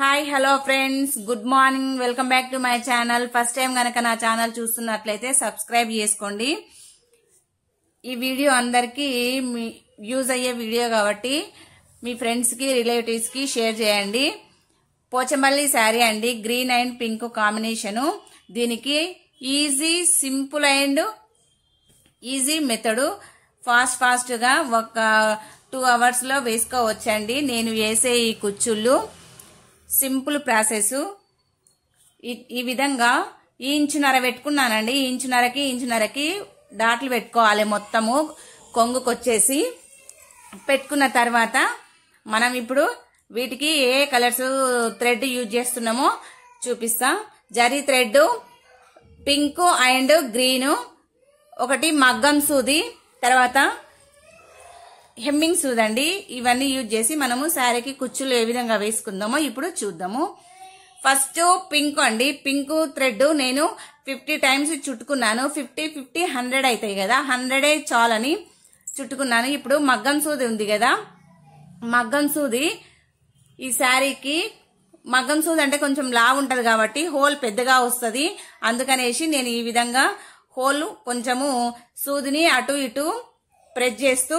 hi hello friends good morning welcome back to my channel first time కనుక నా channel చూస్తున్నట్లయితే subscribe చేసుకోండి ఈ వీడియో అందరికీ యూజ్ అయ్యే వీడియో కాబట్టి మీ ఫ్రెండ్స్కి రిలేటివ్స్కి షేర్ చేయండి పోచంబల్లి శారీ అండి గ్రీన్ అండ్ పింక్ కాంబినేషను దీనికి easy simple and easy method fast ఫాస్ట్గా ఒక టూ అవర్స్లో వేసుకోవచ్చండి నేను వేసే ఈ కుచ్చుళ్ళు సింపుల్ ప్రాసెస్ ఈ విధంగా ఈ ఇంచున్నర పెట్టుకున్నానండి ఈ ఇంచున్నరకి ఇంచున్నరకి డాట్లు పెట్టుకోవాలి మొత్తము కొంగుకొచ్చేసి పెట్టుకున్న తర్వాత మనం ఇప్పుడు వీటికి ఏ కలర్స్ థ్రెడ్ యూజ్ చేస్తున్నామో చూపిస్తా జరి థ్రెడ్ పింక్ అండ్ గ్రీను ఒకటి మగ్గం సూది తర్వాత హెమ్మింగ్ సూద్ అండి ఇవన్నీ యూజ్ చేసి మనము శారీకి కుచ్చులు ఏ విధంగా వేసుకుందామో ఇప్పుడు చూద్దాము ఫస్ట్ పింక్ అండి పింక్ థ్రెడ్ నేను ఫిఫ్టీ టైమ్స్ చుట్టుకున్నాను ఫిఫ్టీ ఫిఫ్టీ హండ్రెడ్ అవుతాయి కదా హండ్రెడే చాలని చుట్టుకున్నాను ఇప్పుడు మగ్గం సూది ఉంది కదా మగ్గం సూది ఈ శారీకి మగ్గం సూది అంటే కొంచెం లావు ఉంటుంది కాబట్టి హోల్ పెద్దగా వస్తుంది అందుకనేసి నేను ఈ విధంగా హోల్ కొంచెము సూదిని అటు ఇటు ప్రెస్ చేస్తూ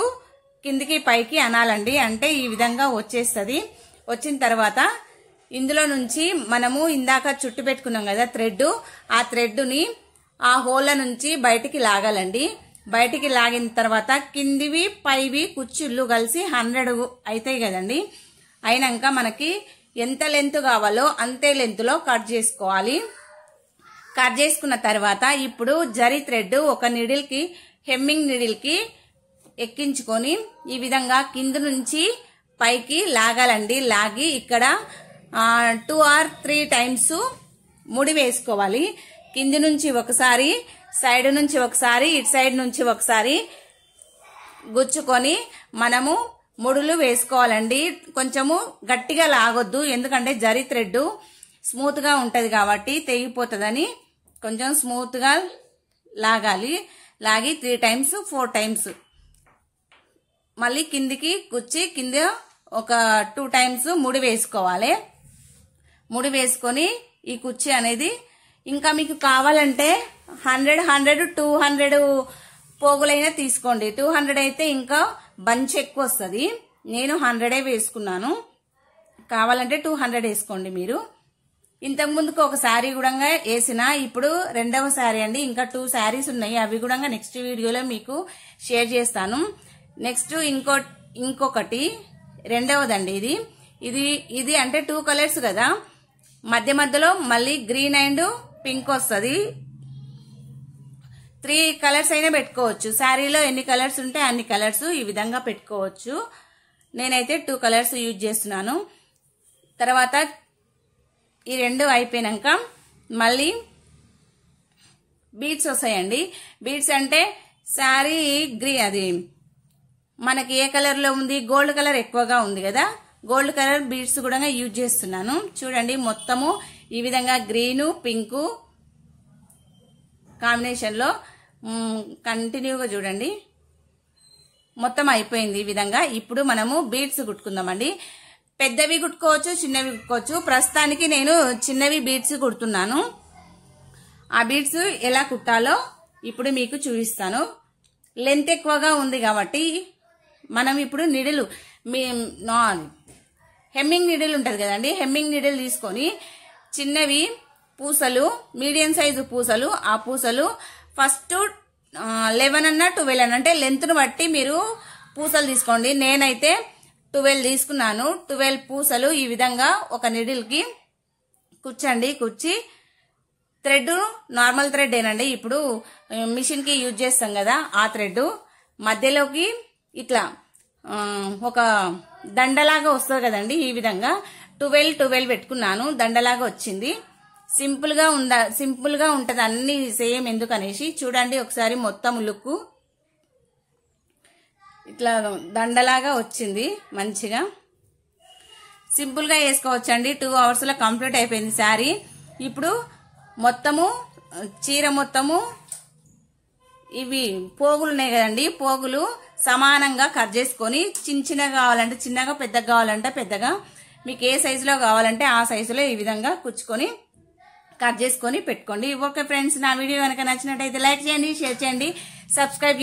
కిందికి పైకి అనాలండి అంటే ఈ విధంగా వచ్చేస్తుంది వచ్చిన తర్వాత ఇందులో నుంచి మనము ఇందాక చుట్టు పెట్టుకున్నాం కదా థ్రెడ్ ఆ థ్రెడ్ని ఆ హోల్ల నుంచి బయటికి లాగాలండి బయటికి లాగిన తర్వాత కిందివి పైవి కుచ్చుళ్ళు కలిసి హండ్రెడ్ అవుతాయి కదండి అయినాక మనకి ఎంత లెంత్ కావాలో అంతే లెంత్లో కట్ చేసుకోవాలి కట్ చేసుకున్న తర్వాత ఇప్పుడు జరి థ్రెడ్ ఒక నిడిల్కి హెమ్మింగ్ నిడిల్కి ఎక్కించుకొని ఈ విధంగా కింద నుంచి పైకి లాగాలండి లాగి ఇక్కడ టూ ఆర్ త్రీ టైమ్స్ ముడి వేసుకోవాలి కింది నుంచి ఒకసారి సైడ్ నుంచి ఒకసారి ఇటు సైడ్ నుంచి ఒకసారి గుచ్చుకొని మనము ముడులు వేసుకోవాలండి కొంచెము గట్టిగా లాగొద్దు ఎందుకంటే జరి థ్రెడ్ స్మూత్గా ఉంటుంది కాబట్టి తెగిపోతుందని కొంచెం స్మూత్గా లాగాలి లాగి త్రీ టైమ్స్ ఫోర్ టైమ్స్ మళ్ళీ కిందికి గుచ్చి కింద ఒక టూ టైమ్స్ ముడి వేసుకోవాలి ముడి వేసుకొని ఈ కుర్చీ అనేది ఇంకా మీకు కావాలంటే హండ్రెడ్ హండ్రెడ్ టూ హండ్రెడ్ పోగులైనా తీసుకోండి టూ హండ్రెడ్ అయితే ఇంకా బంచ్ ఎక్కువ వస్తుంది నేను హండ్రెడే వేసుకున్నాను కావాలంటే టూ హండ్రెడ్ వేసుకోండి మీరు ఇంతకు ముందుకు ఒక శారీ కూడా వేసిన ఇప్పుడు రెండవ శారీ అండి ఇంకా టూ శారీస్ ఉన్నాయి అవి కూడా నెక్స్ట్ వీడియోలో మీకు షేర్ చేస్తాను నెక్స్ట్ ఇంకో ఇంకొకటి రెండవదండి ఇది ఇది ఇది అంటే టూ కలర్స్ కదా మధ్య మధ్యలో మళ్ళీ గ్రీన్ అండ్ పింక్ వస్తుంది త్రీ కలర్స్ అయినా పెట్టుకోవచ్చు శారీలో ఎన్ని కలర్స్ ఉంటే అన్ని కలర్స్ ఈ విధంగా పెట్టుకోవచ్చు నేనైతే టూ కలర్స్ యూజ్ చేస్తున్నాను తర్వాత ఈ రెండు అయిపోయాక మళ్ళీ బీట్స్ వస్తాయండి బీట్స్ అంటే శారీ గ్రీ అది మనకి ఏ కలర్లో ఉంది గోల్డ్ కలర్ ఎక్కువగా ఉంది కదా గోల్డ్ కలర్ బీడ్స్ కూడా యూజ్ చేస్తున్నాను చూడండి మొత్తము ఈ విధంగా గ్రీను పింకు కాంబినేషన్లో కంటిన్యూగా చూడండి మొత్తం అయిపోయింది ఈ విధంగా ఇప్పుడు మనము బీడ్స్ కుట్టుకుందామండి పెద్దవి కుట్టుకోవచ్చు చిన్నవి కుట్టుకోవచ్చు ప్రస్తుతానికి నేను చిన్నవి బీడ్స్ కుడుతున్నాను ఆ బీడ్స్ ఎలా కుట్టాలో ఇప్పుడు మీకు చూపిస్తాను లెంత్ ఎక్కువగా ఉంది కాబట్టి మనం ఇప్పుడు నిడిలు మీ హెమ్మింగ్ నిడిల్ ఉంటుంది కదండి హెమ్మింగ్ నిడిల్ తీసుకొని చిన్నవి పూసలు మీడియం సైజు పూసలు ఆ పూసలు ఫస్ట్ లెవెన్ అన్న ట్వెల్వ్ అన్న అంటే లెంత్ను బట్టి మీరు పూసలు తీసుకోండి నేనైతే ట్వెల్వ్ తీసుకున్నాను ట్వెల్వ్ పూసలు ఈ విధంగా ఒక నిడిల్కి కూర్చండి కూర్చి థ్రెడ్ నార్మల్ థ్రెడ్ ఏనండి ఇప్పుడు మిషన్కి యూజ్ చేస్తాం కదా ఆ థ్రెడ్ మధ్యలోకి ఇట్లా ఒక దండలాగా వస్తుంది కదండి ఈ విధంగా టువెల్వ్ టువెల్వ్ పెట్టుకున్నాను దండలాగా వచ్చింది సింపుల్గా ఉందా సింపుల్గా ఉంటుంది అన్ని సేమ్ ఎందుకు అనేసి చూడండి ఒకసారి మొత్తం లుక్ ఇట్లా దండలాగా వచ్చింది మంచిగా సింపుల్గా వేసుకోవచ్చండి టూ అవర్స్లో కంప్లీట్ అయిపోయింది శారీ ఇప్పుడు మొత్తము చీర మొత్తము ఇవి పోగులు ఉన్నాయి కదండి పోగులు సమానంగా కట్ చేసుకొని చిన్న చిన్నగా కావాలంటే చిన్నగా పెద్దగా కావాలంటే పెద్దగా మీకు ఏ సైజులో కావాలంటే ఆ సైజులో ఈ విధంగా కుచ్చుకొని కట్ చేసుకొని పెట్టుకోండి ఓకే ఫ్రెండ్స్ నా వీడియో కనుక నచ్చినట్టయితే లైక్ చేయండి షేర్ చేయండి సబ్స్క్రైబ్